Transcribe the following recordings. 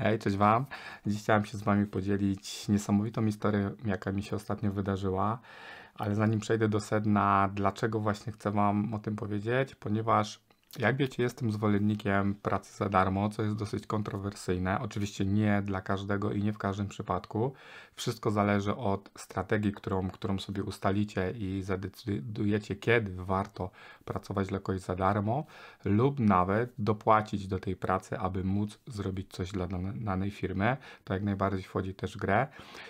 Hej, cześć Wam. Dziś chciałem się z Wami podzielić niesamowitą historią, jaka mi się ostatnio wydarzyła, ale zanim przejdę do sedna, dlaczego właśnie chcę Wam o tym powiedzieć, ponieważ jak wiecie, jestem zwolennikiem pracy za darmo, co jest dosyć kontrowersyjne. Oczywiście nie dla każdego i nie w każdym przypadku. Wszystko zależy od strategii, którą, którą sobie ustalicie i zadecydujecie, kiedy warto pracować dla kogoś za darmo, lub nawet dopłacić do tej pracy, aby móc zrobić coś dla danej firmy. To jak najbardziej wchodzi też w grę.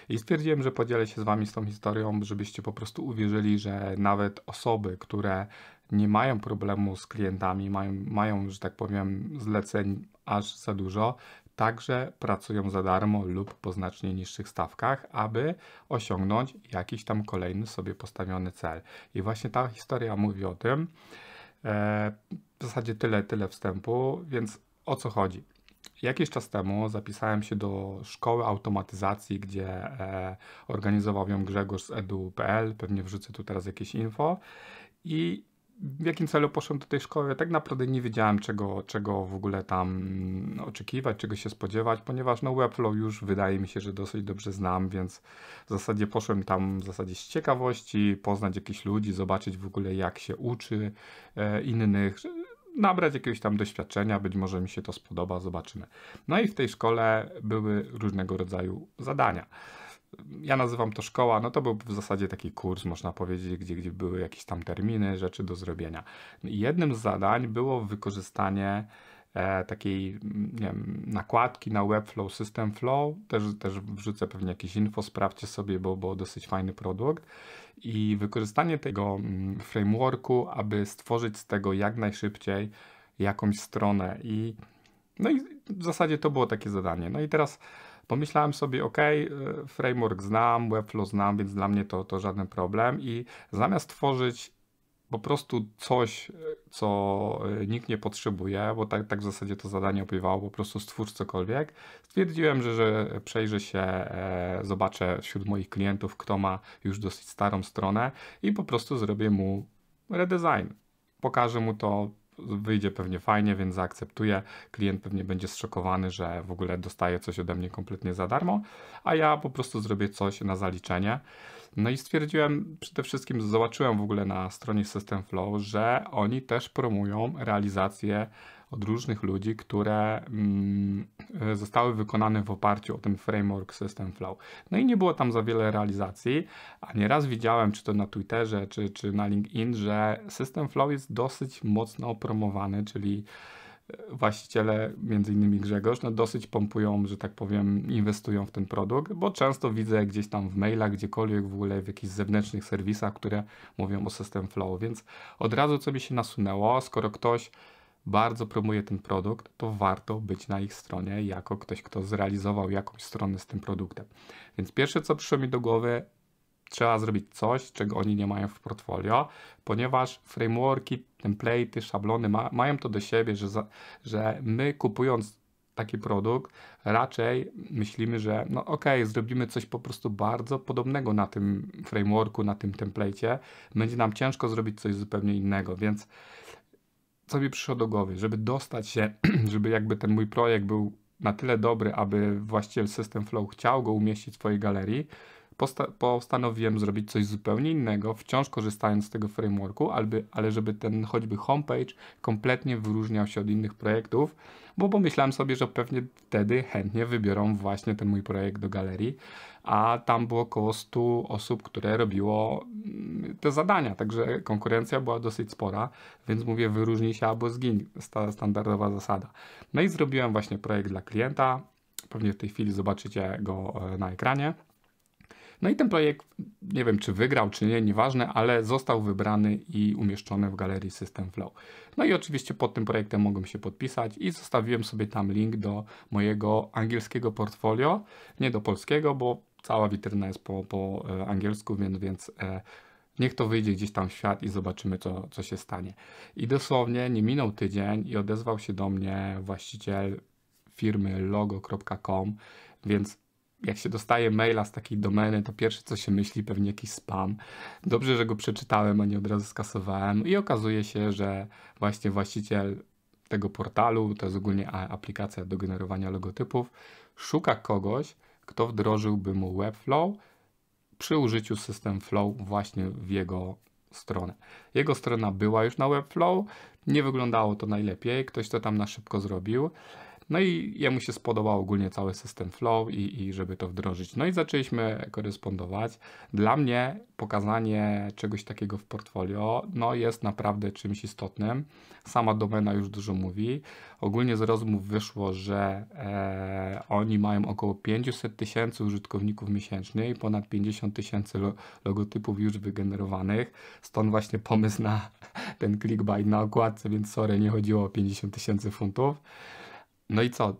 I stwierdziłem, że podzielę się z Wami z tą historią, żebyście po prostu uwierzyli, że nawet osoby, które nie mają problemu z klientami, mają, mają że tak powiem, zleceń aż za dużo, także pracują za darmo lub po znacznie niższych stawkach, aby osiągnąć jakiś tam kolejny sobie postawiony cel. I właśnie ta historia mówi o tym. E, w zasadzie tyle, tyle wstępu, więc o co chodzi? Jakiś czas temu zapisałem się do szkoły automatyzacji, gdzie e, organizował ją Grzegorz z edu.pl. Pewnie wrzucę tu teraz jakieś info. I w jakim celu poszłem do tej szkoły, tak naprawdę nie wiedziałem, czego, czego w ogóle tam oczekiwać, czego się spodziewać, ponieważ no, Webflow już wydaje mi się, że dosyć dobrze znam, więc w zasadzie poszłem tam w zasadzie z ciekawości, poznać jakichś ludzi, zobaczyć w ogóle, jak się uczy e, innych, nabrać jakiegoś tam doświadczenia, być może mi się to spodoba, zobaczymy. No i w tej szkole były różnego rodzaju zadania ja nazywam to szkoła, no to był w zasadzie taki kurs, można powiedzieć, gdzie, gdzie były jakieś tam terminy, rzeczy do zrobienia. No jednym z zadań było wykorzystanie e, takiej wiem, nakładki na Webflow System Flow. Też, też wrzucę pewnie jakieś info, sprawdźcie sobie, bo, bo dosyć fajny produkt. I wykorzystanie tego mm, frameworku, aby stworzyć z tego jak najszybciej jakąś stronę. I, no i w zasadzie to było takie zadanie. No i teraz Pomyślałem sobie, ok, framework znam, Webflow znam, więc dla mnie to, to żaden problem i zamiast tworzyć po prostu coś, y, co y, nikt nie potrzebuje, bo tak, tak w zasadzie to zadanie opływało, po prostu stwórz cokolwiek. Stwierdziłem, że, że przejrzę się, e, zobaczę wśród moich klientów, kto ma już dosyć starą stronę i po prostu zrobię mu redesign. Pokażę mu to wyjdzie pewnie fajnie, więc zaakceptuję. Klient pewnie będzie zszokowany, że w ogóle dostaje coś ode mnie kompletnie za darmo, a ja po prostu zrobię coś na zaliczenie. No i stwierdziłem, przede wszystkim zobaczyłem w ogóle na stronie System Flow, że oni też promują realizację od różnych ludzi, które mm, zostały wykonane w oparciu o ten framework System Flow. No i nie było tam za wiele realizacji, a nieraz widziałem, czy to na Twitterze, czy, czy na LinkedIn, że System Flow jest dosyć mocno promowany, czyli e, właściciele, między innymi Grzegorz, no dosyć pompują, że tak powiem, inwestują w ten produkt, bo często widzę gdzieś tam w mailach, gdziekolwiek w ogóle w jakichś zewnętrznych serwisach, które mówią o System Flow, więc od razu co mi się nasunęło, skoro ktoś bardzo promuje ten produkt, to warto być na ich stronie jako ktoś, kto zrealizował jakąś stronę z tym produktem. Więc pierwsze, co przyszło mi do głowy, trzeba zrobić coś, czego oni nie mają w portfolio, ponieważ frameworki, templaty, szablony ma, mają to do siebie, że, za, że my kupując taki produkt, raczej myślimy, że no okej, okay, zrobimy coś po prostu bardzo podobnego na tym frameworku, na tym templecie, będzie nam ciężko zrobić coś zupełnie innego, więc co mi przyszło do głowy, żeby dostać się, żeby jakby ten mój projekt był na tyle dobry, aby właściciel System Flow chciał go umieścić w swojej galerii, postanowiłem zrobić coś zupełnie innego, wciąż korzystając z tego frameworku, ale żeby ten choćby homepage kompletnie wyróżniał się od innych projektów bo pomyślałem sobie, że pewnie wtedy chętnie wybiorą właśnie ten mój projekt do galerii, a tam było około 100 osób, które robiło mm, te zadania, także konkurencja była dosyć spora, więc mówię wyróżnij się albo zgiń, standardowa zasada. No i zrobiłem właśnie projekt dla klienta, pewnie w tej chwili zobaczycie go e, na ekranie. No i ten projekt, nie wiem czy wygrał, czy nie, nieważne, ale został wybrany i umieszczony w galerii System Flow. No i oczywiście pod tym projektem mogą się podpisać i zostawiłem sobie tam link do mojego angielskiego portfolio, nie do polskiego, bo cała witryna jest po, po e, angielsku, więc, więc e, niech to wyjdzie gdzieś tam w świat i zobaczymy, co, co się stanie. I dosłownie nie minął tydzień i odezwał się do mnie właściciel firmy logo.com, więc jak się dostaje maila z takiej domeny, to pierwsze co się myśli pewnie jakiś spam. Dobrze, że go przeczytałem, a nie od razu skasowałem i okazuje się, że właśnie właściciel tego portalu, to jest ogólnie aplikacja do generowania logotypów, szuka kogoś, kto wdrożyłby mu Webflow przy użyciu system Flow właśnie w jego stronę. Jego strona była już na Webflow, nie wyglądało to najlepiej, ktoś to tam na szybko zrobił. No i jemu się spodobał ogólnie cały system Flow i, i żeby to wdrożyć. No i zaczęliśmy korespondować. Dla mnie pokazanie czegoś takiego w portfolio no jest naprawdę czymś istotnym. Sama domena już dużo mówi. Ogólnie z rozmów wyszło, że e, oni mają około 500 tysięcy użytkowników miesięcznie i ponad 50 tysięcy logotypów już wygenerowanych. Stąd właśnie pomysł na ten clickbait na okładce, więc sorry, nie chodziło o 50 tysięcy funtów. No i co?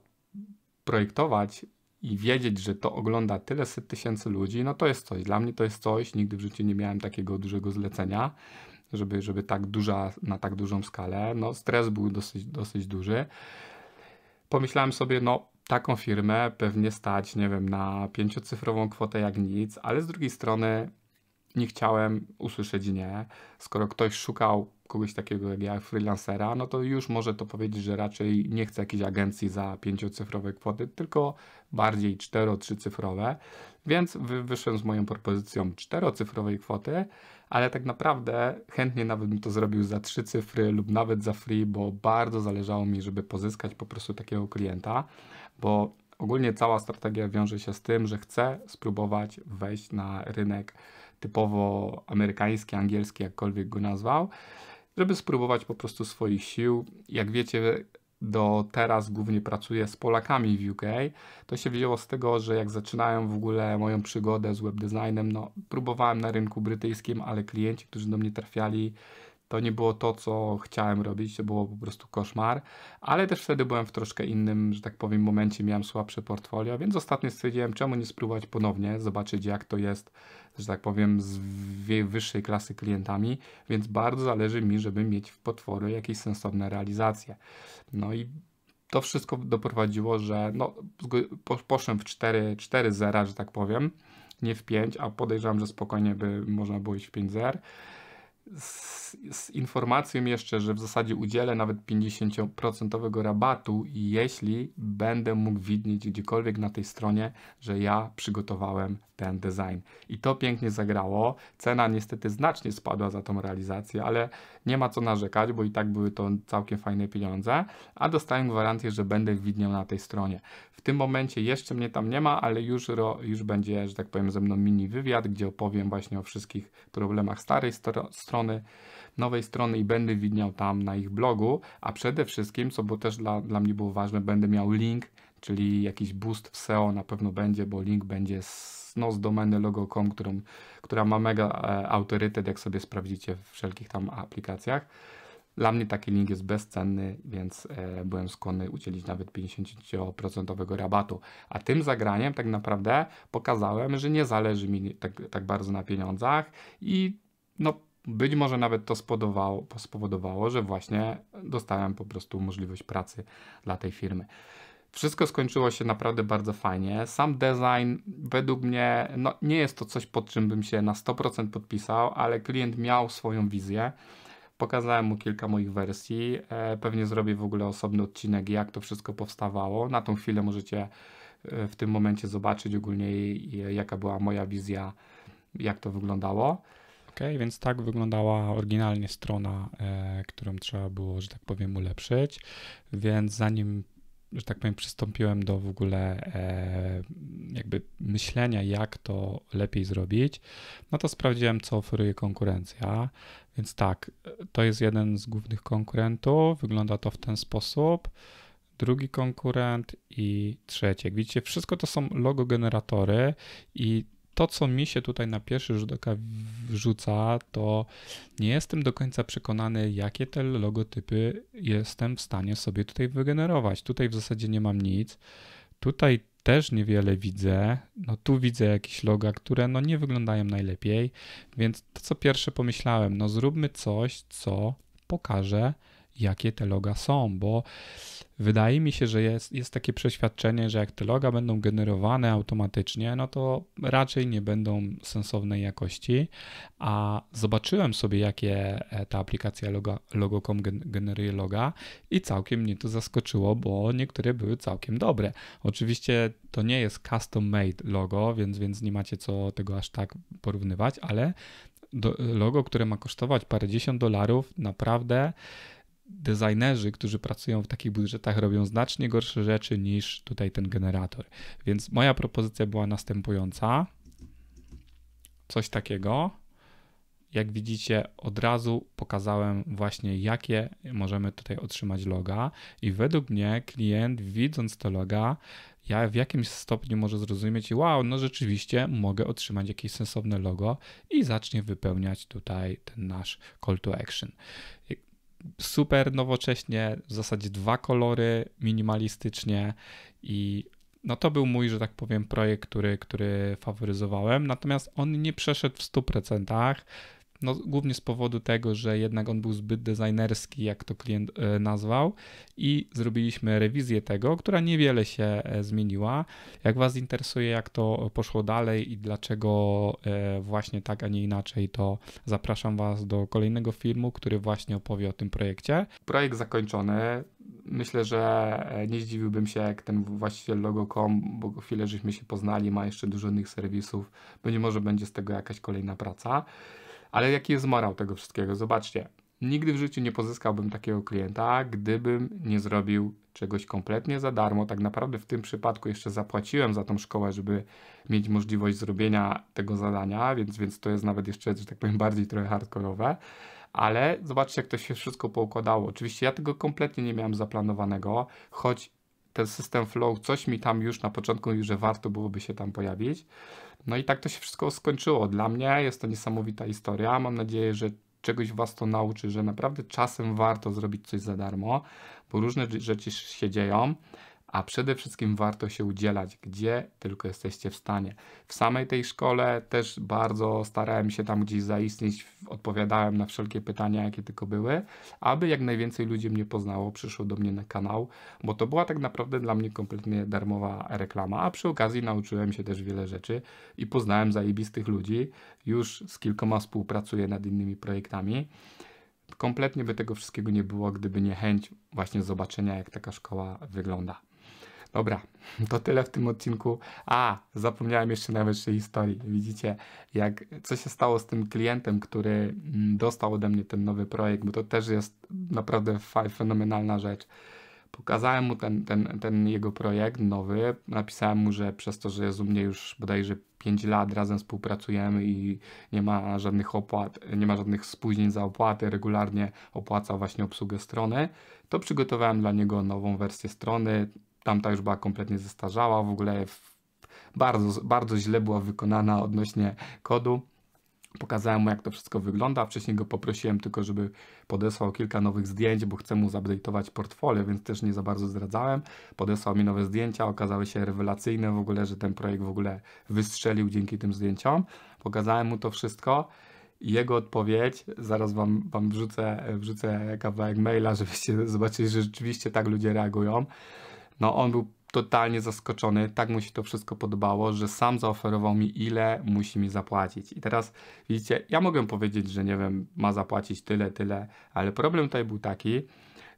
Projektować i wiedzieć, że to ogląda tyle set tysięcy ludzi, no to jest coś. Dla mnie to jest coś. Nigdy w życiu nie miałem takiego dużego zlecenia, żeby, żeby tak duża, na tak dużą skalę. No stres był dosyć, dosyć duży. Pomyślałem sobie, no taką firmę pewnie stać, nie wiem, na pięciocyfrową kwotę jak nic, ale z drugiej strony nie chciałem usłyszeć nie. Skoro ktoś szukał kogoś takiego jak ja, freelancera, no to już może to powiedzieć, że raczej nie chce jakiejś agencji za pięciocyfrowe kwoty, tylko bardziej cztero, trzycyfrowe. Więc wy, wyszedłem z moją propozycją czterocyfrowej kwoty, ale tak naprawdę chętnie nawet bym to zrobił za trzy cyfry lub nawet za free, bo bardzo zależało mi, żeby pozyskać po prostu takiego klienta, bo Ogólnie cała strategia wiąże się z tym, że chcę spróbować wejść na rynek typowo amerykański, angielski, jakkolwiek go nazwał, żeby spróbować po prostu swoich sił. Jak wiecie, do teraz głównie pracuję z Polakami w UK. To się wzięło z tego, że jak zaczynałem w ogóle moją przygodę z webdesignem, no próbowałem na rynku brytyjskim, ale klienci, którzy do mnie trafiali, to nie było to, co chciałem robić, to było po prostu koszmar, ale też wtedy byłem w troszkę innym, że tak powiem, momencie, miałem słabsze portfolio, więc ostatnio stwierdziłem, czemu nie spróbować ponownie, zobaczyć jak to jest, że tak powiem, z wyższej klasy klientami, więc bardzo zależy mi, żeby mieć w portfolio jakieś sensowne realizacje. No i to wszystko doprowadziło, że no, poszłem w 4, 0 zera, że tak powiem, nie w 5, a podejrzewam, że spokojnie by można było iść w 5 zer z, z, informacją jeszcze, że w zasadzie udzielę nawet 50% rabatu, jeśli będę mógł widnieć gdziekolwiek na tej stronie, że ja przygotowałem ten design. I to pięknie zagrało. Cena niestety znacznie spadła za tą realizację, ale nie ma co narzekać, bo i tak były to całkiem fajne pieniądze, a dostałem gwarancję, że będę widniał na tej stronie. W tym momencie jeszcze mnie tam nie ma, ale już, ro, już będzie, że tak powiem, ze mną mini wywiad, gdzie opowiem właśnie o wszystkich problemach starej strony strony, nowej strony i będę widniał tam na ich blogu, a przede wszystkim, co było też dla, dla mnie było ważne, będę miał link, czyli jakiś boost w SEO na pewno będzie, bo link będzie z, no, z domeny logo.com, którą, która ma mega e, autorytet, jak sobie sprawdzicie w wszelkich tam aplikacjach. Dla mnie taki link jest bezcenny, więc e, byłem skłonny udzielić nawet 50% rabatu. A tym zagraniem tak naprawdę pokazałem, że nie zależy mi tak, tak bardzo na pieniądzach i no być może nawet to spowodowało, spowodowało, że właśnie dostałem po prostu możliwość pracy dla tej firmy. Wszystko skończyło się naprawdę bardzo fajnie. Sam design według mnie no, nie jest to coś, pod czym bym się na 100% podpisał, ale klient miał swoją wizję. Pokazałem mu kilka moich wersji. E, pewnie zrobię w ogóle osobny odcinek, jak to wszystko powstawało. Na tą chwilę możecie e, w tym momencie zobaczyć ogólnie, jaka była moja wizja, jak to wyglądało. Ok, więc tak wyglądała oryginalnie strona, e, którą trzeba było, że tak powiem, ulepszyć. Więc zanim że tak powiem, przystąpiłem do w ogóle e, jakby myślenia, jak to lepiej zrobić, no to sprawdziłem, co oferuje konkurencja. Więc tak, to jest jeden z głównych konkurentów, wygląda to w ten sposób. Drugi konkurent i trzeci. Jak widzicie, wszystko to są logo generatory i to, co mi się tutaj na pierwszy rzut oka wrzuca, to nie jestem do końca przekonany, jakie te logotypy jestem w stanie sobie tutaj wygenerować. Tutaj w zasadzie nie mam nic. Tutaj też niewiele widzę. No tu widzę jakieś loga, które no nie wyglądają najlepiej, więc to co pierwsze pomyślałem, no zróbmy coś, co pokaże jakie te loga są, bo wydaje mi się, że jest, jest takie przeświadczenie, że jak te loga będą generowane automatycznie, no to raczej nie będą sensownej jakości. A zobaczyłem sobie, jakie e, ta aplikacja logo.com generuje loga i całkiem mnie to zaskoczyło, bo niektóre były całkiem dobre. Oczywiście to nie jest custom made logo, więc, więc nie macie co tego aż tak porównywać, ale do, logo, które ma kosztować parędziesiąt dolarów, naprawdę designerzy, którzy pracują w takich budżetach, robią znacznie gorsze rzeczy niż tutaj ten generator. Więc moja propozycja była następująca. Coś takiego. Jak widzicie, od razu pokazałem właśnie, jakie możemy tutaj otrzymać loga, i według mnie klient, widząc to loga, ja w jakimś stopniu może zrozumieć, wow, no rzeczywiście mogę otrzymać jakieś sensowne logo i zacznie wypełniać tutaj ten nasz call to action super nowocześnie, w zasadzie dwa kolory, minimalistycznie i no to był mój, że tak powiem, projekt, który, który faworyzowałem, natomiast on nie przeszedł w 100%. No, głównie z powodu tego, że jednak on był zbyt designerski, jak to klient e, nazwał, i zrobiliśmy rewizję tego, która niewiele się e, zmieniła. Jak Was interesuje, jak to poszło dalej i dlaczego e, właśnie tak, a nie inaczej, to zapraszam Was do kolejnego filmu, który właśnie opowie o tym projekcie. Projekt zakończony. Myślę, że nie zdziwiłbym się, jak ten właściciel logo.com, bo chwilę żeśmy się poznali, ma jeszcze dużo innych serwisów. Być może będzie z tego jakaś kolejna praca. Ale jaki jest morał tego wszystkiego? Zobaczcie, nigdy w życiu nie pozyskałbym takiego klienta, gdybym nie zrobił czegoś kompletnie za darmo. Tak naprawdę w tym przypadku jeszcze zapłaciłem za tą szkołę, żeby mieć możliwość zrobienia tego zadania, więc, więc to jest nawet jeszcze, że tak powiem, bardziej trochę hardkorowe. Ale zobaczcie, jak to się wszystko poukładało. Oczywiście ja tego kompletnie nie miałem zaplanowanego, choć ten system flow, coś mi tam już na początku mówił, że warto byłoby się tam pojawić. No i tak to się wszystko skończyło. Dla mnie jest to niesamowita historia. Mam nadzieję, że czegoś Was to nauczy, że naprawdę czasem warto zrobić coś za darmo, bo różne rzeczy się dzieją a przede wszystkim warto się udzielać, gdzie tylko jesteście w stanie. W samej tej szkole też bardzo starałem się tam gdzieś zaistnieć, odpowiadałem na wszelkie pytania, jakie tylko były, aby jak najwięcej ludzi mnie poznało, przyszło do mnie na kanał, bo to była tak naprawdę dla mnie kompletnie darmowa reklama, a przy okazji nauczyłem się też wiele rzeczy i poznałem zajebistych ludzi. Już z kilkoma współpracuję nad innymi projektami kompletnie by tego wszystkiego nie było, gdyby nie chęć właśnie zobaczenia, jak taka szkoła wygląda. Dobra, to tyle w tym odcinku. A, zapomniałem jeszcze najwyższej historii. Widzicie, jak, co się stało z tym klientem, który mm, dostał ode mnie ten nowy projekt, bo to też jest naprawdę fenomenalna rzecz. Pokazałem mu ten, ten, ten jego projekt nowy, napisałem mu, że przez to, że jest u mnie już bodajże 5 lat, razem współpracujemy i nie ma żadnych opłat, nie ma żadnych spóźnień za opłaty, regularnie opłaca właśnie obsługę strony, to przygotowałem dla niego nową wersję strony, tamta już była kompletnie zestarzała, w ogóle bardzo, bardzo źle była wykonana odnośnie kodu. Pokazałem mu, jak to wszystko wygląda. Wcześniej go poprosiłem tylko, żeby podesłał kilka nowych zdjęć, bo chcę mu zupdate'ować portfolio, więc też nie za bardzo zdradzałem. Podesłał mi nowe zdjęcia, okazały się rewelacyjne w ogóle, że ten projekt w ogóle wystrzelił dzięki tym zdjęciom. Pokazałem mu to wszystko. Jego odpowiedź, zaraz wam, wam wrzucę, wrzucę kawałek maila, żebyście zobaczyli, że rzeczywiście tak ludzie reagują no on był totalnie zaskoczony, tak mu się to wszystko podobało, że sam zaoferował mi ile musi mi zapłacić. I teraz widzicie, ja mogę powiedzieć, że nie wiem, ma zapłacić tyle, tyle, ale problem tutaj był taki,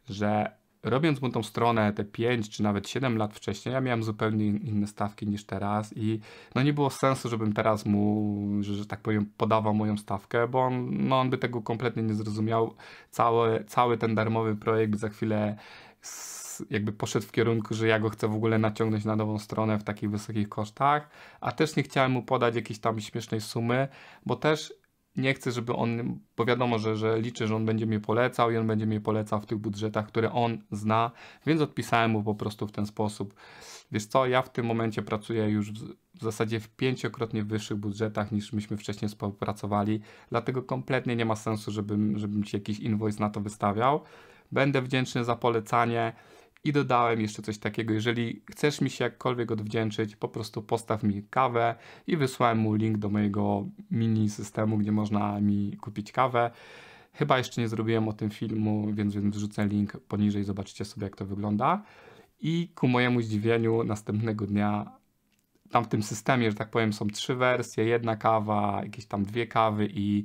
że robiąc mu tą stronę te 5 czy nawet 7 lat wcześniej, ja miałem zupełnie inne stawki niż teraz i no nie było sensu, żebym teraz mu, że, że tak powiem, podawał moją stawkę, bo on, no on by tego kompletnie nie zrozumiał. Cały, cały ten darmowy projekt za chwilę jakby poszedł w kierunku, że ja go chcę w ogóle naciągnąć na nową stronę w takich wysokich kosztach, a też nie chciałem mu podać jakiejś tam śmiesznej sumy, bo też nie chcę, żeby on, bo wiadomo, że, że liczę, że on będzie mnie polecał i on będzie mnie polecał w tych budżetach, które on zna, więc odpisałem mu po prostu w ten sposób. Wiesz co, ja w tym momencie pracuję już w, w zasadzie w pięciokrotnie wyższych budżetach niż myśmy wcześniej współpracowali, dlatego kompletnie nie ma sensu, żebym, żebym ci jakiś invoice na to wystawiał. Będę wdzięczny za polecanie. I dodałem jeszcze coś takiego, jeżeli chcesz mi się jakkolwiek odwdzięczyć, po prostu postaw mi kawę i wysłałem mu link do mojego mini systemu, gdzie można mi kupić kawę. Chyba jeszcze nie zrobiłem o tym filmu, więc, wrzucę link poniżej, zobaczycie sobie jak to wygląda. I ku mojemu zdziwieniu następnego dnia tam w tym systemie, że tak powiem, są trzy wersje, jedna kawa, jakieś tam dwie kawy i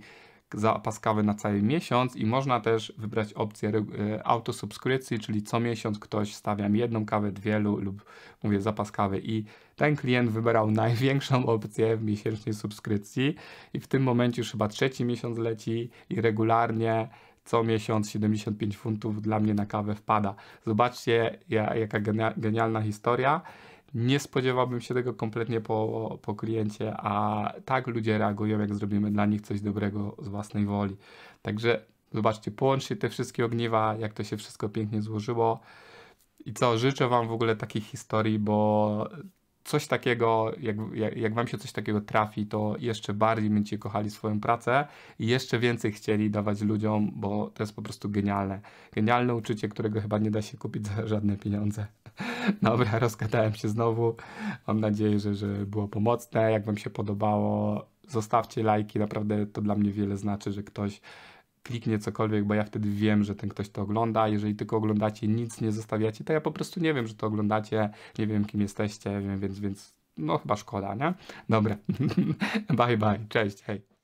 zapas kawy na cały miesiąc i można też wybrać opcję e, autosubskrypcji, czyli co miesiąc ktoś stawiam jedną kawę, dwie lub mówię zapas kawy i ten klient wybrał największą opcję w miesięcznej subskrypcji i w tym momencie już chyba trzeci miesiąc leci i regularnie co miesiąc 75 funtów dla mnie na kawę wpada. Zobaczcie jaka genialna historia nie spodziewałbym się tego kompletnie po, po kliencie, a tak ludzie reagują, jak zrobimy dla nich coś dobrego z własnej woli. Także zobaczcie, połączcie te wszystkie ogniwa, jak to się wszystko pięknie złożyło. I co, życzę Wam w ogóle takich historii, bo coś takiego, jak, jak, jak wam się coś takiego trafi, to jeszcze bardziej będziecie kochali swoją pracę i jeszcze więcej chcieli dawać ludziom, bo to jest po prostu genialne. Genialne uczucie, którego chyba nie da się kupić za żadne pieniądze. Dobra, rozgadałem się znowu. Mam nadzieję, że, że było pomocne. Jak wam się podobało, zostawcie lajki, naprawdę to dla mnie wiele znaczy, że ktoś kliknie cokolwiek, bo ja wtedy wiem, że ten ktoś to ogląda. Jeżeli tylko oglądacie, nic nie zostawiacie, to ja po prostu nie wiem, że to oglądacie, nie wiem, kim jesteście, więc, więc no chyba szkoda, nie? Dobra, bye bye, cześć, hej.